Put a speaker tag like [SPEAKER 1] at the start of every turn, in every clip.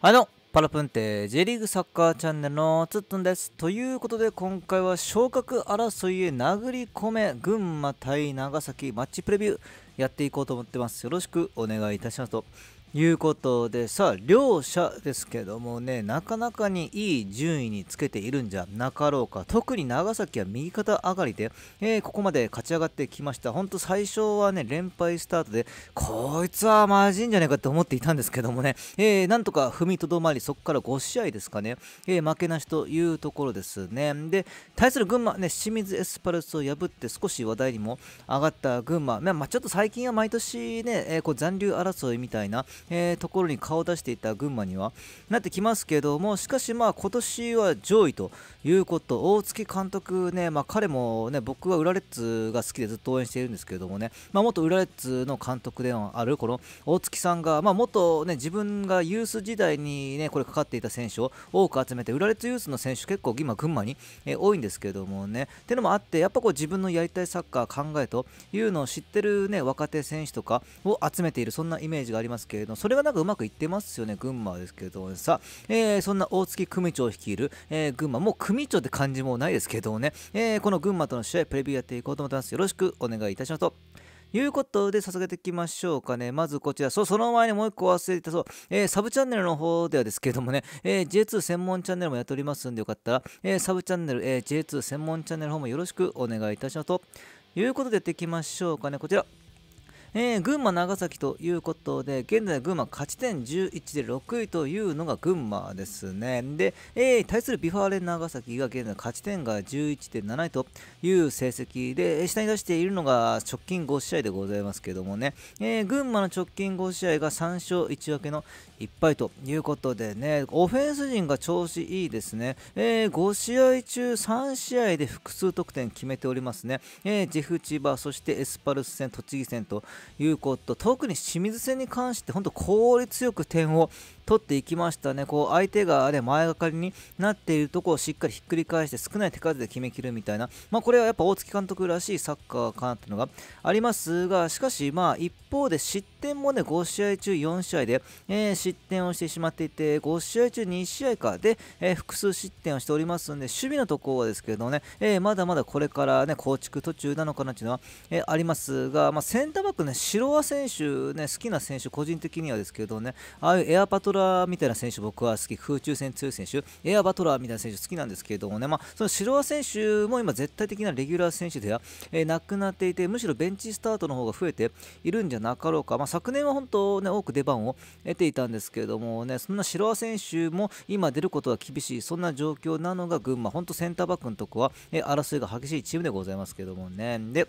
[SPEAKER 1] はいどうも、パラプンテ J リーグサッカーチャンネルのつっとんです。ということで今回は昇格争いへ殴り込め群馬対長崎マッチプレビューやっていこうと思ってます。よろしくお願いいたしますと。いうことでさあ両者ですけどもねなかなかにいい順位につけているんじゃなかろうか特に長崎は右肩上がりで、えー、ここまで勝ち上がってきました本当最初はね連敗スタートでこいつはまジいんじゃねえかと思っていたんですけどもね、えー、なんとか踏みとどまりそこから5試合ですかね、えー、負けなしというところですねで対する群馬ね清水エスパルスを破って少し話題にも上がった群馬、まあ、ちょっと最近は毎年ね、えこう残留争いみたいなえー、ところに顔を出していた群馬にはなってきますけどもしかしまあ今年は上位ということ大槻監督ね、まあ、彼もね僕は浦レッズが好きでずっと応援しているんですけれどもね、まあ、元浦レッズの監督であるこの大槻さんが、まあ、元、ね、自分がユース時代に、ね、これかかっていた選手を多く集めて浦レッズユースの選手結構今群馬に、えー、多いんですけれどもねっていうのもあってやっぱこう自分のやりたいサッカー考えというのを知ってる、ね、若手選手とかを集めているそんなイメージがありますけどどそれがなんかうまくいってますよね群馬ですけどさ、えー、そんな大月組長率いる、えー、群馬もう組長って感じもないですけどね、えー、この群馬との試合プレビューやっていこうと思いますよろしくお願いいたしますということで、捧げていきましょうかね。まずこちら、そう、その前にもう一個忘れてた、そう、えー、サブチャンネルの方ではですけれどもね、えー、J2 専門チャンネルもやっておりますんで、よかったら、えー、サブチャンネル、えー、J2 専門チャンネルの方もよろしくお願いいたしますということで、やっていきましょうかね。こちら。えー、群馬、長崎ということで、現在群馬勝ち点11で6位というのが群馬ですね。で、えー、対するビファーレン長崎が現在勝ち点が11.7位という成績で、下に出しているのが直近5試合でございますけどもね、えー、群馬の直近5試合が3勝1分けの1敗ということでね、オフェンス陣が調子いいですね。え5試合中3試合で複数得点決めておりますね。えジェフチバ、そしてエスパルス戦、栃木戦ということ特に清水戦に関して本当効率よく点を取っていきましたね。こう相手があれ前がかりになっているとこをしっかりひっくり返して少ない手数で決めきるみたいな、まあ、これはやっぱ大槻監督らしいサッカーかなっていうのがありますが、しかし、まあ一方で失点もね5試合中4試合で、えー、失点をしてしまっていて、5試合中2試合かで、えー、複数失点をしておりますんで、守備のところはですけどね、えー、まだまだこれからね構築途中なのかなっていうのは、えありますが、まあ、センターバックね、ロ輪選手、ね、好きな選手、個人的にはですけどね、ああいうエアパトララーみたいな選手僕は好き空中戦強い選手エアバトラーみたいな選手好きなんですけれどもね、まあ、そのシロア選手も今絶対的なレギュラー選手では、えー、なくなっていてむしろベンチスタートの方が増えているんじゃなかろうか、まあ、昨年は本当、ね、多く出番を得ていたんですけれどもねそんなシロア選手も今出ることは厳しいそんな状況なのが群馬本当センターバックのとこは、えー、争いが激しいチームでございますけどもねで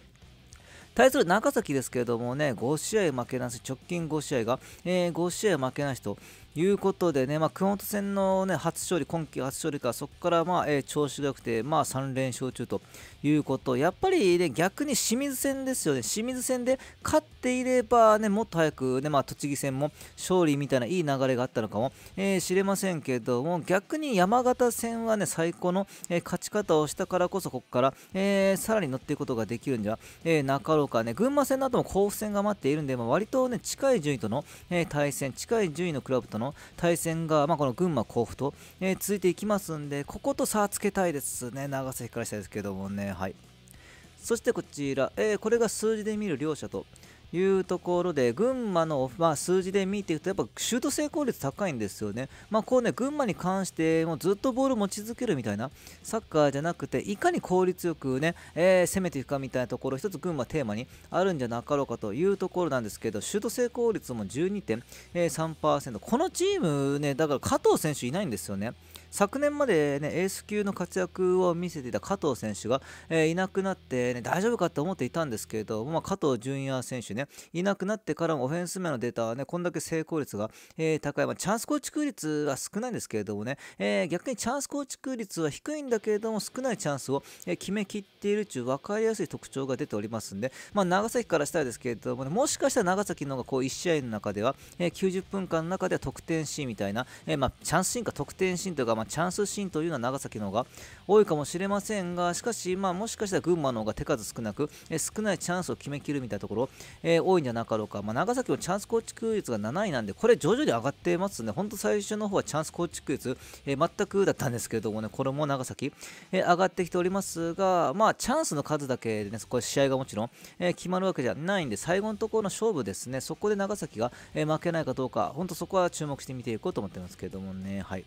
[SPEAKER 1] 対する長崎ですけれどもね、5試合負けなし、直近5試合が、えー、5試合負けなしと、いうことでね、まあ、熊本戦の、ね、初勝利、今季初勝利かそこから、まあえー、調子が良くて、まあ、3連勝中ということ、やっぱり、ね、逆に清水戦ですよね、清水戦で勝っていれば、ね、もっと早くね、まあ、栃木戦も勝利みたいないい流れがあったのかもし、えー、れませんけども逆に山形戦は、ね、最高の、えー、勝ち方をしたからこそここから、えー、さらに乗っていくことができるんじゃ、えー、なかろうかね群馬戦の後も甲府戦が待っているんで、まあ、割と、ね、近い順位との、え対戦近い順位のクラブとの対戦が、まあ、この群馬甲府と、え続いていきますんでここと差をつけたいですね長崎からしたいですけどもねはい。そしてこちら、えー、これが数字で見る両者と、いうところで群馬の、まあ、数字で見ていくとやっぱシュート成功率高いんですよね。まあ、こうね群馬に関してもずっとボール持ち続けるみたいなサッカーじゃなくていかに効率よくね、えー、攻めていくかみたいなところ一つ群馬テーマにあるんじゃなかろうかというところなんですけどシュート成功率も12.3%このチームねだから加藤選手いないんですよね。昨年まで、ね、エース級の活躍を見せていた加藤選手が、えー、いなくなって、ね、大丈夫かって思っていたんですけれども、まあ、加藤純也選手ね、いなくなってからもオフェンス面のデータはね、こんだけ成功率が、えー、高い、まあ、チャンス構築率は少ないんですけれどもね、えー、逆にチャンス構築率は低いんだけれども、少ないチャンスを、え決めきっているという分かりやすい特徴が出ておりますんで、まあ、長崎からしたらですけれども、ね、もしかしたら長崎の方がこう1試合の中では、え90分間の中では得点シーンみたいな、えまあ、チャンスシーンか得点シーンというか、まあ、チャンスシーンというのは長崎の方が多いかもしれませんがしかし、まあ、もしかしたら群馬の方が手数少なく、え少ないチャンスを決めきるみたいなところ、えー、多いんじゃなかろうか、まあ、長崎はチャンス構築率が7位なんでこれ徐々に上がってますね本当最初の方はチャンス構築率、えー、全くだったんですけれどもねこれも長崎、えー、上がってきておりますが、まあ、チャンスの数だけでねこれ試合がもちろん、え決まるわけじゃないんで最後のところの勝負ですねそこで長崎が、え負けないかどうか本当そこは注目して見ていこうと思ってますけどもねはい。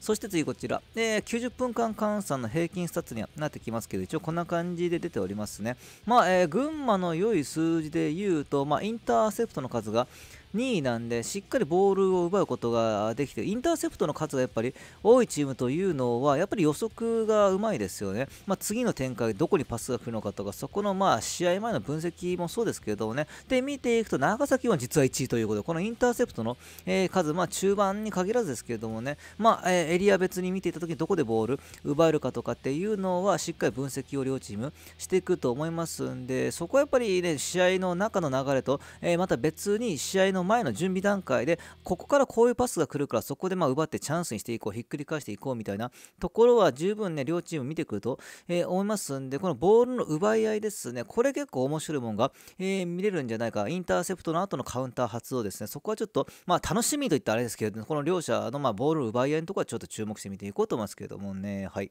[SPEAKER 1] そして次こちら、えー、90分間換算の平均スタッツにはなってきますけど、一応こんな感じで出ておりますね。まあ、えー、群馬の良い数字で言うと、まあ、インターセプトの数が、2位なんでしっかりボールを奪うことができてインターセプトの数がやっぱり多いチームというのはやっぱり予測がうまいですよね、まあ、次の展開どこにパスが来るのかとかそこのまあ試合前の分析もそうですけどねで見ていくと長崎は実は1位ということでこのインターセプトの、えー、数、まあ、中盤に限らずですけれどもね、まあ、えエリア別に見ていた時にどこでボール奪えるかとかっていうのはしっかり分析を両チームしていくと思いますんでそこはやっぱりね試合の中の流れと、えー、また別に試合のの前の準備段階でここからこういうパスが来るからそこでま奪ってチャンスにしていこうひっくり返していこうみたいなところは十分ね両チーム見てくると、えー、思いますんでこのボールの奪い合いですねこれ結構面白いもんが、えー、見れるんじゃないかインターセプトの後のカウンター発動ですねそこはちょっとまあ楽しみといったあれですけれどこの両者のまボール奪い合いのところはちょっと注目して見ていこうと思いますけれどもねはい。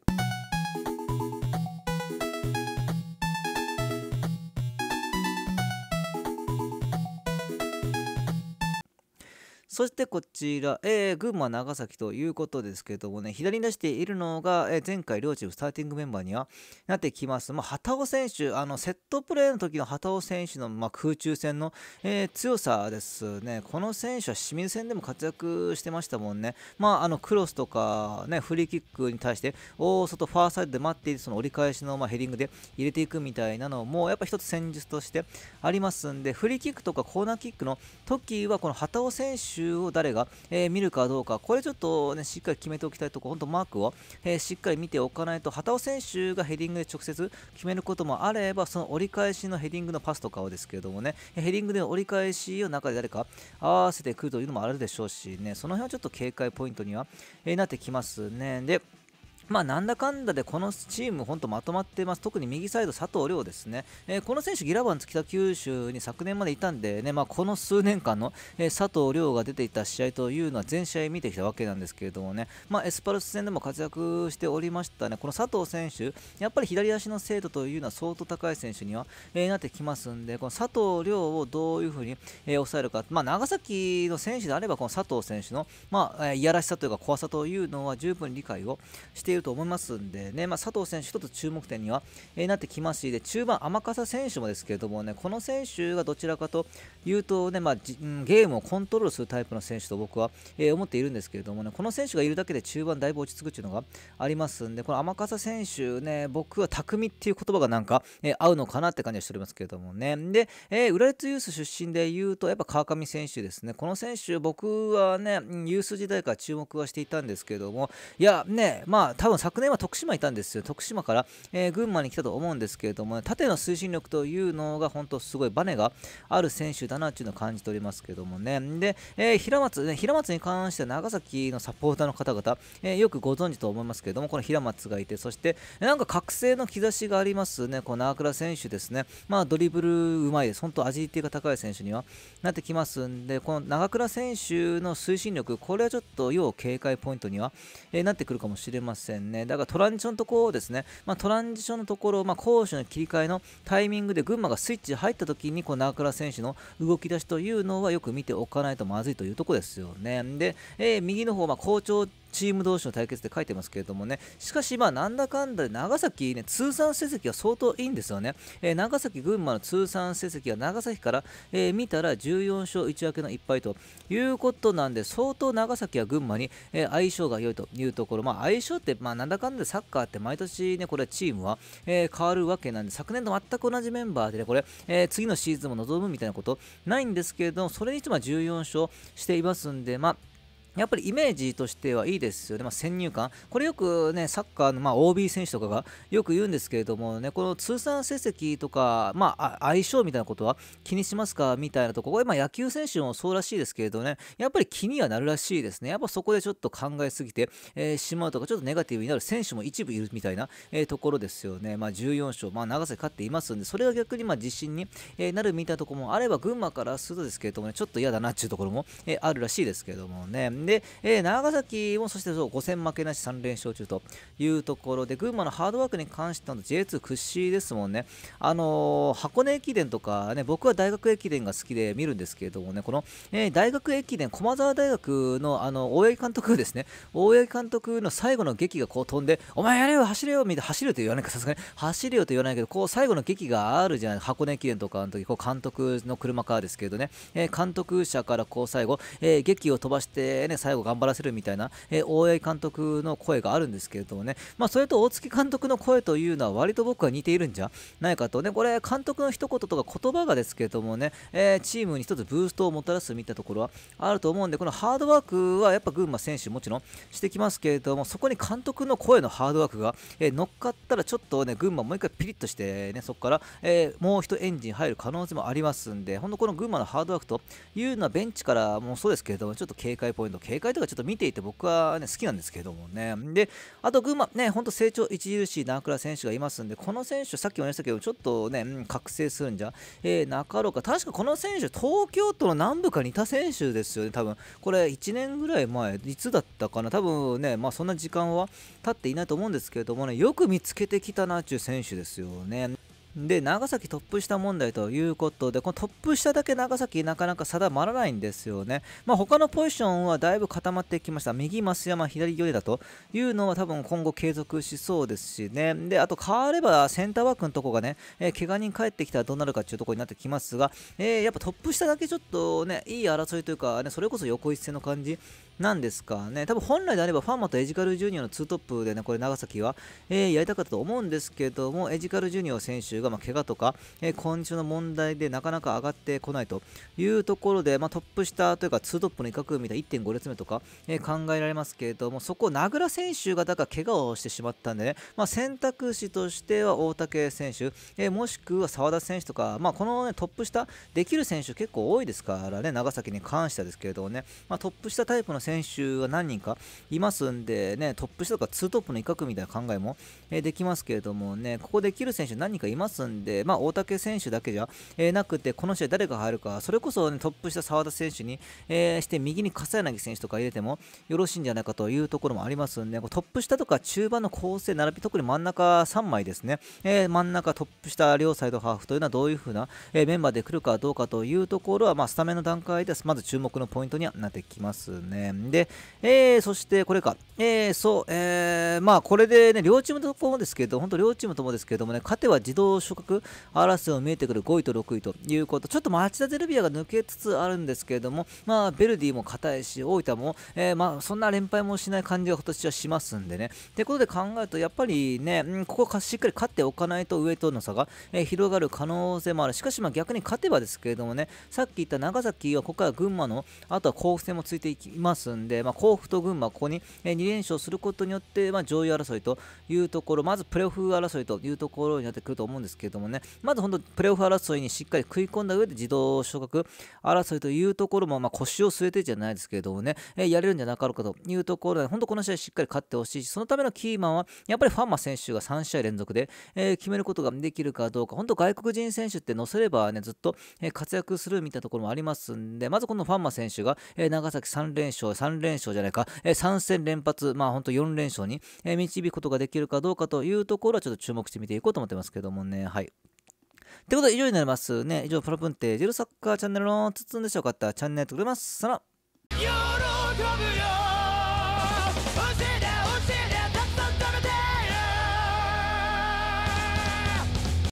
[SPEAKER 1] そしてこちら、えー、群馬、長崎ということですけどもね、左に出しているのが、えー、前回両チームスターティングメンバーにはなってきます。まあ、畑尾選手、あの、セットプレーの時の畑尾選手の、まあ、空中戦の、えー、強さですね。この選手は清水戦でも活躍してましたもんね。まあ、あの、クロスとか、ね、フリーキックに対して、大外、ファーサイドで待っているその折り返しの、まあ、ヘディングで入れていくみたいなのも、やっぱ一つ戦術としてありますんで、フリーキックとかコーナーキックの時は、この畑尾選手中を誰が、え見るかどうか、これちょっとね、しっかり決めておきたいところ、本当マークを、えしっかり見ておかないと、畑尾選手がヘディングで直接決めることもあれば、その折り返しのヘディングのパスとかをですけれどもね、ヘディングでの折り返しを中で誰か合わせてくるというのもあるでしょうしね、その辺はちょっと警戒ポイントには、えなってきますね。でまあ、なんだかんだでこのチーム、本当まとまってます、特に右サイド、佐藤亮ですね、えー、この選手、ギラバンズ北九州に昨年までいたんでね、まあ、この数年間の、えー、佐藤亮が出ていた試合というのは全試合見てきたわけなんですけれどもね、まあ、エスパルス戦でも活躍しておりましたね、この佐藤選手、やっぱり左足の精度というのは相当高い選手には、えー、なってきますんで、この佐藤亮をどういうふうに、えー、抑えるか、まあ、長崎の選手であれば、この佐藤選手の、まあ、いやらしさというか、怖さというのは十分理解をしているると思いますんでね、まあ、佐藤選手、一つ注目点には、えー、なってきますし、で中盤、天笠選手もですけれどもね、この選手がどちらかというとね、まあ、ゲームをコントロールするタイプの選手と僕は、えー、思っているんですけれどもね、この選手がいるだけで中盤、だいぶ落ち着くというのがありますんで、この天笠選手ね、僕は匠っていう言葉がなんか、えー、合うのかなって感じはしておりますけれどもね、で、えー、浦立ユース出身でいうと、やっぱ川上選手ですね、この選手、僕はね、ユース時代から注目はしていたんですけれども、いや、ね、まあ、多分昨年は徳島いたんですよ徳島から、えー、群馬に来たと思うんですけれども、ね、縦の推進力というのが本当すごいバネがある選手だなというのを感じておりますけどもねで、えー、平松ね平松に関しては長崎のサポーターの方々、えー、よくご存知と思いますけれどもこの平松がいてそしてなんか覚醒の兆しがありますねこの長倉選手ですねまあドリブルうまいです本当アジリティが高い選手にはなってきますんでこの長倉選手の推進力これはちょっと要警戒ポイントには、えなってくるかもしれませんんね。だからトランジションのところですね、まあ、トランジションのところ、まあ、攻守の切り替えのタイミングで群馬がスイッチ入った時にこう中倉選手の動き出しというのはよく見ておかないとまずいというところですよね。で、えー、右の方、まあ、好調チーム同士の対決で書いてますけれどもね、しかし、まあ、なんだかんだで長崎、ね、通算成績は相当いいんですよね、えー、長崎、群馬の通算成績は長崎から、えー、見たら14勝1分けの1敗ということなんで、相当長崎は群馬に、えー、相性が良いというところ、まあ、相性って、まあ、なんだかんだでサッカーって毎年、ね、これチームは、え変わるわけなんで、昨年と全く同じメンバーで、ね、これ、え次のシーズンも望むみたいなことないんですけれども、それにしても14勝していますんで、まあやっぱりイメージとしてはいいですよね、まあ、先入観、これよくねサッカーのま OB 選手とかがよく言うんですけれども、ね、この通算成績とか、まあ、相性みたいなことは気にしますかみたいなところ、これま野球選手もそうらしいですけれどね、やっぱり気にはなるらしいですね、やっぱそこでちょっと考えすぎて、えー、しまうとか、ちょっとネガティブになる選手も一部いるみたいな、えー、ところですよね、まあ、14勝、まあ、長瀬勝っていますんで、それが逆にま自信に、えなるみたいなところもあれば、群馬からするとですけれども、ね、ちょっと嫌だなっていうところも、えあるらしいですけれどもね。で、えー、長崎もそしてそう5戦負けなし3連勝中というところで群馬のハードワークに関しては J2 屈指ですもんね、あのー、箱根駅伝とか、ね、僕は大学駅伝が好きで見るんですけれどもねこの、えー、大学駅伝駒澤大学のあの大八木監督ですね大八木監督の最後の劇がこう飛んでお前やれよ走れよみたいな走ると言わないかさすがに走れよと言わないけどこう最後の劇があるじゃない箱根駅伝とかの時こう監督の車からですけどね、え監督車からこう最後、え劇を飛ばして、ね、最後頑張らせるみたいな、えー、大江監督の声があるんですけれどもね、まあ、それと大月監督の声というのは割と僕は似ているんじゃないかとねこれ監督の一言とか言葉がですけれどもね、えー、チームに1つブーストをもたらすみたいなところはあると思うんでこのハードワークはやっぱ群馬選手もちろんしてきますけれどもそこに監督の声のハードワークが、えー、乗っかったらちょっとね群馬もう1回ピリッとしてねそこから、えもう1エンジン入る可能性もありますんでほんとこの群馬のハードワークというのはベンチからもそうですけれどもちょっと警戒ポイント警戒とかちょっと見ていて僕は、ね、好きなんですけどもね。で、あと群馬、ね、ほんと成長著しい中倉選手がいますんで、この選手、さっきも言いましたけど、ちょっとね、うん、覚醒するんじゃ、えー、中岡、確かこの選手、東京都の南部か似た選手ですよね、多分これ、1年ぐらい前、いつだったかな、多分ね、まあ、そんな時間は経っていないと思うんですけれどもね、よく見つけてきたなっていう選手ですよね。で長崎トップ下問題ということでこのトップ下だけ長崎なかなか定まらないんですよね、まあ、他のポジションはだいぶ固まってきました右増山左寄りだというのは多分今後継続しそうですしねであと変わればセンターバックのとこがね、えー、怪我人帰ってきたらどうなるかというところになってきますが、えー、やっぱトップ下だけちょっとねいい争いというか、ね、それこそ横一線の感じなんですかね。多分本来であればファンマとエジカルジュニアの2トップでね、これ長崎は、えー、やりたかったと思うんですけども、エジカルジュニア選手が、まあ、怪我とか、えー、コンディションの問題でなかなか上がってこないというところで、まあ、トップ下というか2トップの威嚇みたいな1.5列目とか、えー、考えられますけれども、そこ名倉選手がだから怪我をしてしまったんでね、まあ、選択肢としては大竹選手、えもしくは澤田選手とか、まあ、この、ね、トップ下できる選手結構多いですからね、長崎に関してはですけれどもね、まトップ下タイプの選手選手が何人かいますんで、ね、トップ下とかツートップの一角みたいな考えも、えできますけれどもね、ここできる選手何人かいますんで、まあ、大竹選手だけじゃ、えなくて、この試合誰が入るか、それこそ、ね、トップ下澤田選手に、えして、右に笠柳選手とか入れてもよろしいんじゃないかというところもありますんで、トップ下とか中盤の構成並び、特に真ん中3枚ですね、え真ん中トップ下、両サイドハーフというのはどういう風な、えメンバーで来るかどうかというところは、まあ、スタメンの段階でまず注目のポイントにはなってきますね。んで、えー、そしてこれか、えー、そう、えー、まあこれでね、両チームともですけど、本当両チームともですけどもね、勝てば自動昇格争いを見えてくる5位と6位ということ、ちょっと町田ゼルビアが抜けつつあるんですけれども、まあベルディも硬いし、大分も、えー、まあそんな連敗もしない感じが今年はしますんでね。ってことで考えると、やっぱりね、うん、ここしっかり勝っておかないと上との差が、えー、広がる可能性もある。しかしまあ逆に勝てばですけれどもね、さっき言った長崎はここから群馬の、あとは甲府戦もついていきますんで、まあ、甲府と群馬、ここに2連勝することによって、まあ、上位争いというところ、まずプレーオフ争いというところになってくると思うんですけれどもね、まず本当、プレーオフ争いにしっかり食い込んだ上で、自動昇格争いというところも、まあ、腰を据えてじゃないですけれどもね、えやれるんじゃなかろうかというところで、本当、この試合しっかり勝ってほしいし、そのためのキーマンは、やっぱりファンマ選手が3試合連続で、えー、決めることができるかどうか、本当、外国人選手って乗せればね、ずっと、え活躍するみたいなところもありますんで、まずこのファンマ選手が、え長崎3連勝、3連勝じゃないか、え3戦連発、まあ本当4連勝に、え導くことができるかどうかというところはちょっと注目してみていこうと思ってますけどもね。はい。ってことで以上になりますね。以上、プロプンテージルサッカーチャンネルのつつんでしょうかったらチャンネル登録ます。さら。喜ぶよ